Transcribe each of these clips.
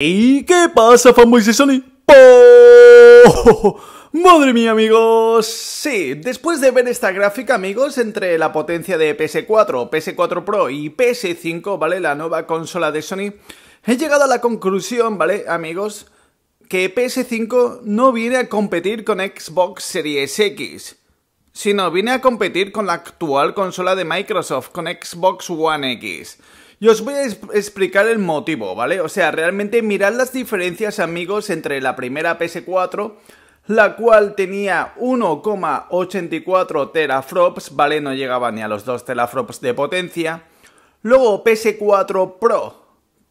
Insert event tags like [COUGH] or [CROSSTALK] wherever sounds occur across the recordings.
¿Y qué pasa, fanboys de Sony? ¡Po! ¡Madre mía, amigos! Sí, después de ver esta gráfica, amigos, entre la potencia de PS4, PS4 Pro y PS5, ¿vale? La nueva consola de Sony, he llegado a la conclusión, ¿vale, amigos? Que PS5 no viene a competir con Xbox Series X, sino viene a competir con la actual consola de Microsoft, con Xbox One X. Y os voy a explicar el motivo, ¿vale? O sea, realmente mirad las diferencias, amigos, entre la primera PS4, la cual tenía 1,84 teraflops, ¿vale? No llegaba ni a los 2 teraflops de potencia. Luego PS4 Pro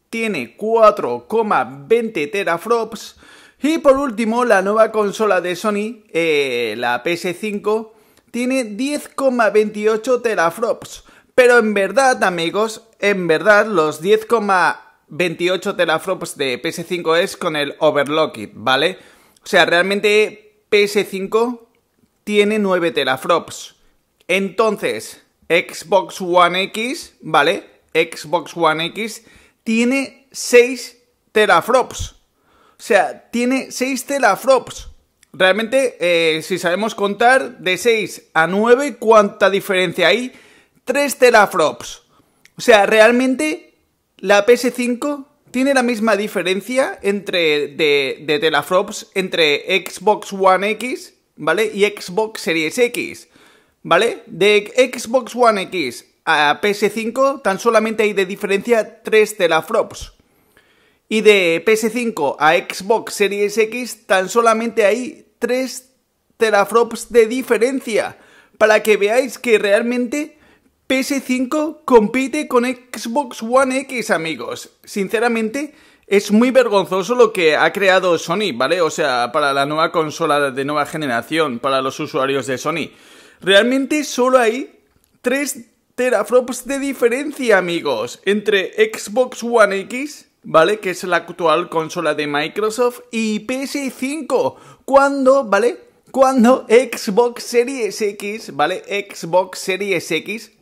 tiene 4,20 teraflops. Y por último, la nueva consola de Sony, eh, la PS5, tiene 10,28 teraflops. Pero en verdad, amigos, en verdad, los 10,28 teraflops de PS5 es con el Overlock, ¿vale? O sea, realmente PS5 tiene 9 teraflops. Entonces, Xbox One X, ¿vale? Xbox One X tiene 6 teraflops. O sea, tiene 6 teraflops. Realmente, eh, si sabemos contar de 6 a 9, ¿cuánta diferencia hay? 3 teraflops. O sea, realmente la PS5 tiene la misma diferencia entre de, de teraflops entre Xbox One X, ¿vale? Y Xbox Series X, ¿vale? De Xbox One X a PS5 tan solamente hay de diferencia 3 teraflops. Y de PS5 a Xbox Series X tan solamente hay 3 teraflops de diferencia. Para que veáis que realmente PS5 compite con Xbox One X, amigos. Sinceramente, es muy vergonzoso lo que ha creado Sony, ¿vale? O sea, para la nueva consola de nueva generación, para los usuarios de Sony. Realmente solo hay 3 teraflops de diferencia, amigos, entre Xbox One X, ¿vale? Que es la actual consola de Microsoft, y PS5. Cuando, ¿vale? Cuando Xbox Series X, ¿vale? Xbox Series X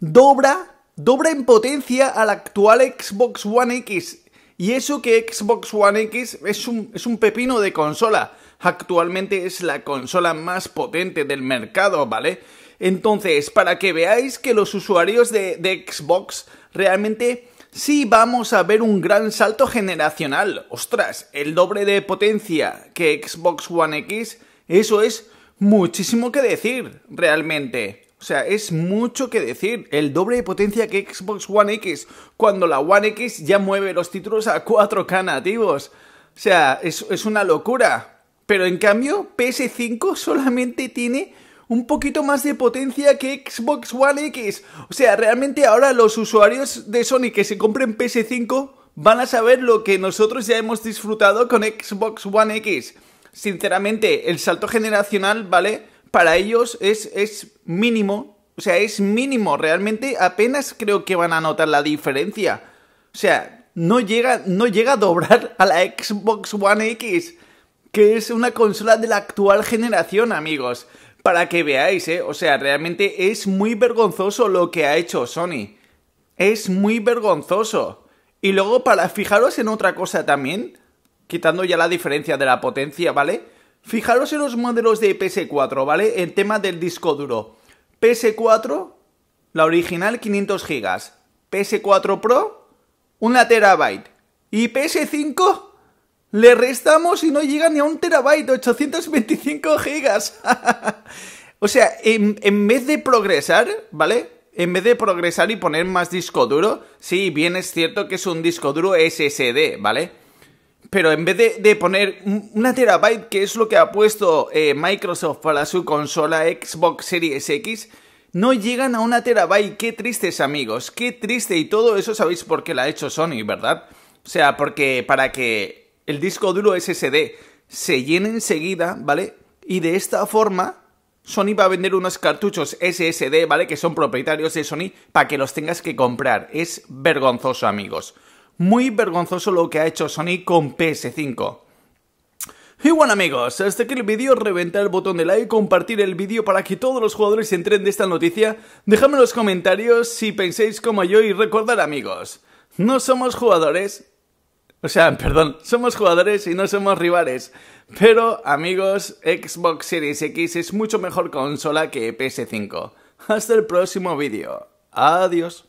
dobra, dobra en potencia al actual Xbox One X. Y eso que Xbox One X es un, es un pepino de consola. Actualmente es la consola más potente del mercado, ¿vale? Entonces, para que veáis que los usuarios de Xbox realmente sí vamos a ver un gran salto generacional. Ostras, el doble de potencia que Xbox One X, eso es muchísimo que decir, realmente. O sea, es mucho que decir, el doble de potencia que Xbox One X, cuando la One X ya mueve los títulos a 4K nativos. O sea, es, una locura. Pero en cambio, PS5 solamente tiene un poquito más de potencia que Xbox One X. O sea, realmente ahora los usuarios de Sony que se compren PS5 van a saber lo que nosotros ya hemos disfrutado con Xbox One X. Sinceramente, el salto generacional, ¿vale? para ellos es, mínimo. O sea, es mínimo. Realmente apenas creo que van a notar la diferencia. O sea, no llega, no llega a doblar a la Xbox One X, que es una consola de la actual generación, amigos. Para que veáis, ¿eh? O sea, realmente es muy vergonzoso lo que ha hecho Sony. Es muy vergonzoso. Y luego, para fijaros en otra cosa también, quitando ya la diferencia de la potencia, ¿vale? Fijaros en los modelos de PS4, ¿vale? El tema del disco duro. PS4, la original 500 GB. PS4 Pro, 1 terabyte. Y PS5, le restamos y no llega ni a un terabyte, 825 gigas. [LAUGHS] o sea, en, en, vez de progresar, ¿vale? En vez de progresar y poner más disco duro, sí, bien es cierto que es un disco duro SSD, ¿vale? pero en vez de, poner una terabyte, que es lo que ha puesto eh, Microsoft para su consola Xbox Series X, no llegan a una terabyte. Qué tristes amigos, qué triste. Y todo eso sabéis por qué la ha hecho Sony, ¿verdad? O sea, porque para que el disco duro SSD se llene enseguida, ¿vale? Y de esta forma, Sony va a vender unos cartuchos SSD, ¿vale? Que son propietarios de Sony para que los tengas que comprar. Es vergonzoso, amigos muy vergonzoso lo que ha hecho Sony con PS5. Y bueno amigos, hasta aquí el vídeo, reventar el botón de like, compartir el vídeo para que todos los jugadores entren de esta noticia, dejadme en los comentarios si pensáis como yo y recordar amigos, no somos jugadores, o sea, [LAUGHS] perdón, somos jugadores y no somos rivales, pero amigos, Xbox Series X es mucho mejor consola que PS5. Hasta el próximo vídeo, adiós.